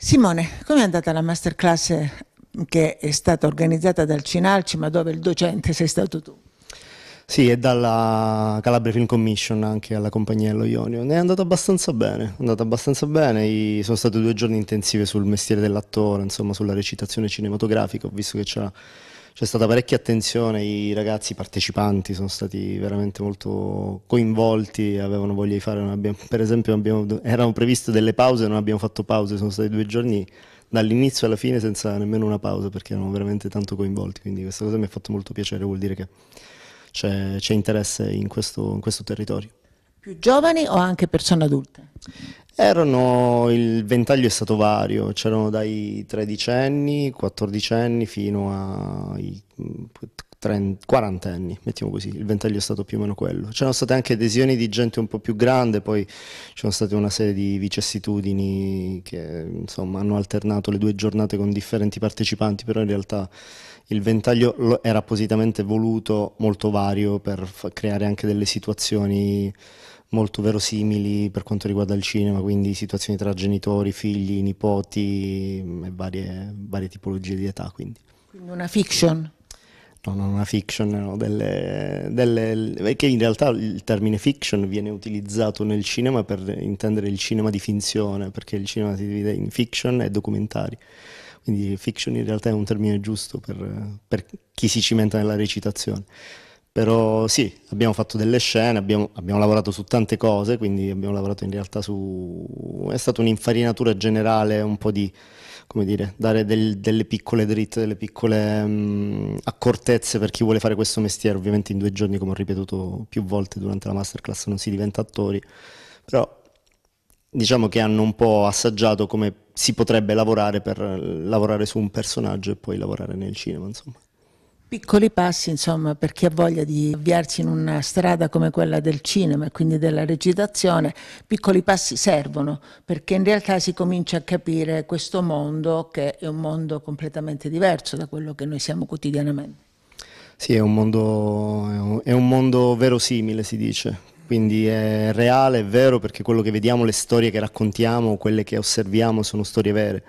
Simone, com'è andata la masterclass che è stata organizzata dal Cinalci, ma dove il docente sei stato tu? Sì, è dalla Calabria Film Commission anche alla compagnia Lo Ionio. Ne è andata abbastanza bene, è andata abbastanza bene. I, sono state due giorni intensive sul mestiere dell'attore, insomma, sulla recitazione cinematografica. Ho visto che c'era c'è stata parecchia attenzione, i ragazzi partecipanti sono stati veramente molto coinvolti, avevano voglia di fare, abbiamo, per esempio abbiamo, erano previste delle pause, non abbiamo fatto pause, sono stati due giorni dall'inizio alla fine senza nemmeno una pausa perché erano veramente tanto coinvolti, quindi questa cosa mi ha fatto molto piacere, vuol dire che c'è, interesse in questo, in questo territorio. Più giovani o anche persone adulte? Erano, il ventaglio è stato vario, c'erano dai tredicenni, quattordicenni fino ai mm, quarantenni, mettiamo così, il ventaglio è stato più o meno quello. C'erano state anche adesioni di gente un po' più grande, poi c'erano state una serie di vicissitudini che insomma hanno alternato le due giornate con differenti partecipanti, però in realtà il ventaglio era appositamente voluto molto vario per creare anche delle situazioni molto verosimili per quanto riguarda il cinema, quindi situazioni tra genitori, figli, nipoti e varie, varie tipologie di età. Quindi, quindi una fiction? No, non una fiction, no, delle, delle, perché in realtà il termine fiction viene utilizzato nel cinema per intendere il cinema di finzione, perché il cinema si divide in fiction e documentari. Quindi fiction in realtà è un termine giusto per, per chi si cimenta nella recitazione. Però sì, abbiamo fatto delle scene, abbiamo, abbiamo, lavorato su tante cose, quindi abbiamo lavorato in realtà su... è stata un'infarinatura generale, un po' di, come dire, dare del, delle piccole dritte, delle piccole mh, mm, accortezze per chi vuole fare questo mestiere. Ovviamente in due giorni, come ho ripetuto più volte durante la masterclass, non si diventa attori, però diciamo che hanno un po' assaggiato come si potrebbe lavorare per lavorare su un personaggio e poi lavorare nel cinema, insomma. Piccoli passi, insomma, per chi ha voglia di avviarsi in una strada come quella del cinema e quindi della recitazione, piccoli passi servono perché in realtà si comincia a capire questo mondo che è un mondo completamente diverso da quello che noi siamo quotidianamente. Sì, è un mondo, è un mondo verosimile, si dice, quindi è reale, è vero, perché quello che vediamo, le storie che raccontiamo, quelle che osserviamo sono storie vere.